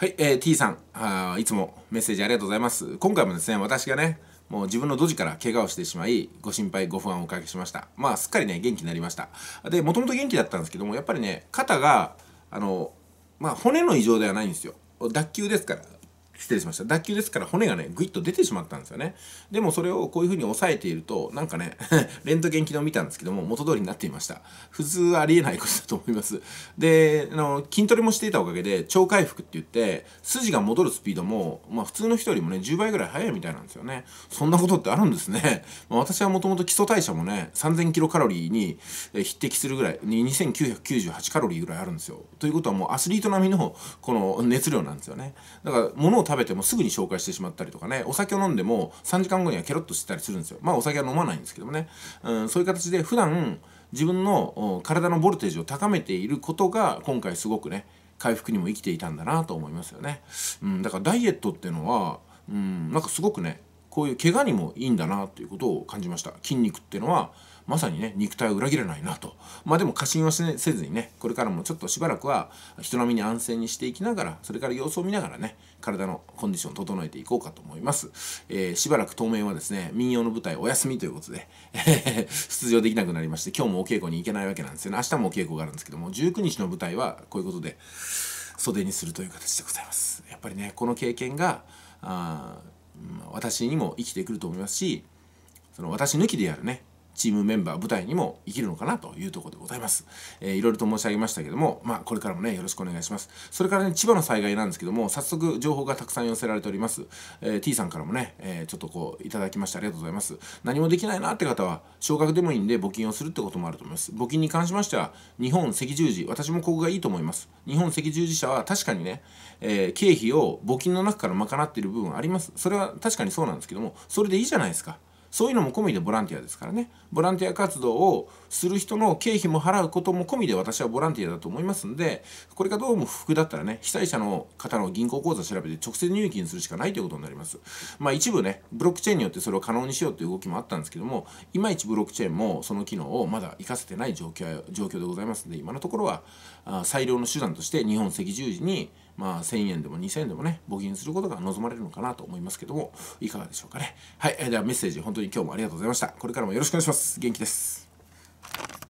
はい、えー、T さんあ、いつもメッセージありがとうございます。今回もですね、私がね、もう自分のドジから怪我をしてしまい、ご心配、ご不安をおかけしました。まあ、すっかりね、元気になりました。で、もともと元気だったんですけども、やっぱりね、肩が、あの、まあ、骨の異常ではないんですよ。脱臼ですから。失礼しました。脱臼ですから骨がね、ぐいっと出てしまったんですよね。でもそれをこういう風に抑えていると、なんかね、レントゲン昨日見たんですけども、元通りになっていました。普通ありえないことだと思います。で、あの、筋トレもしていたおかげで、超回復って言って、筋が戻るスピードも、まあ普通の人よりもね、10倍ぐらい速いみたいなんですよね。そんなことってあるんですね。まあ、私はもともと基礎代謝もね、3000キロカロリーに匹敵するぐらい、2998カロリーぐらいあるんですよ。ということはもうアスリート並みのこの熱量なんですよね。だから物を食べてもすぐに消化してしまったりとかねお酒を飲んでも3時間後にはケロッとしてたりするんですよまあお酒は飲まないんですけどもね、うん、そういう形で普段自分の体のボルテージを高めていることが今回すごくね回復にも生きていたんだなと思いますよね、うん、だからダイエットっていうのは、うん、なんかすごくねこういう怪我にもいいんだなということを感じました筋肉っていうのはまさにね肉体を裏切らないなとまあでも過信はせずにねこれからもちょっとしばらくは人並みに安静にしていきながらそれから様子を見ながらね体のコンディションを整えていこうかと思います、えー、しばらく当面はですね民謡の舞台お休みということで 出場できなくなりまして今日もお稽古に行けないわけなんですよね明日もお稽古があるんですけども19日の舞台はこういうことで袖にするという形でございますやっぱりねこの経験があ私にも生きてくると思いますしその私抜きでやるねチームメンバー舞台にも生きるのかなというとこでございます。えー、いろいろと申し上げましたけども、まあ、これからもね、よろしくお願いします。それからね、千葉の災害なんですけども、早速情報がたくさん寄せられております。えー、T さんからもね、えー、ちょっとこう、いただきましてありがとうございます。何もできないなって方は、少額でもいいんで募金をするってこともあると思います。募金に関しましては、日本赤十字、私もここがいいと思います。日本赤十字社は確かにね、え経費を募金の中から賄っている部分あります。それは確かにそうなんですけども、それでいいじゃないですか。そういうのも込みでボランティアですからねボランティア活動をする人の経費も払うことも込みで私はボランティアだと思いますのでこれがどうも不服だったらね被災者の方の銀行口座調べて直接入金するしかないということになりますまあ一部ねブロックチェーンによってそれを可能にしようという動きもあったんですけどもいまいちブロックチェーンもその機能をまだ活かせてない状況状況でございますんで今のところは最良の手段として日本赤十字にまあ、1000円でも2000円でもね募金することが望まれるのかなと思いますけどもいかがでしょうかねはい、えではメッセージ本当に今日もありがとうございました。これからもよろしくお願いします。元気です。